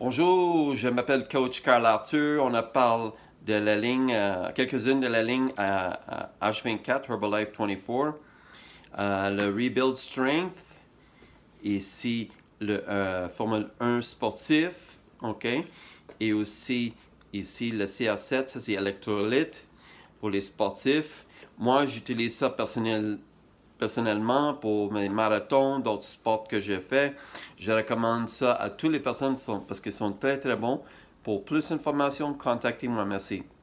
Bonjour, je m'appelle Coach Carl Arthur. On a parlé de la ligne, euh, quelques-unes de la ligne H24, Herbalife 24. Euh, le Rebuild Strength, ici le euh, Formule 1 sportif, OK? Et aussi ici le CR7, ça c'est électrolyte pour les sportifs. Moi, j'utilise ça personnellement personnellement pour mes marathons, d'autres sports que j'ai fait. Je recommande ça à toutes les personnes parce qu'ils sont très très bons. Pour plus d'informations, contactez-moi. Merci.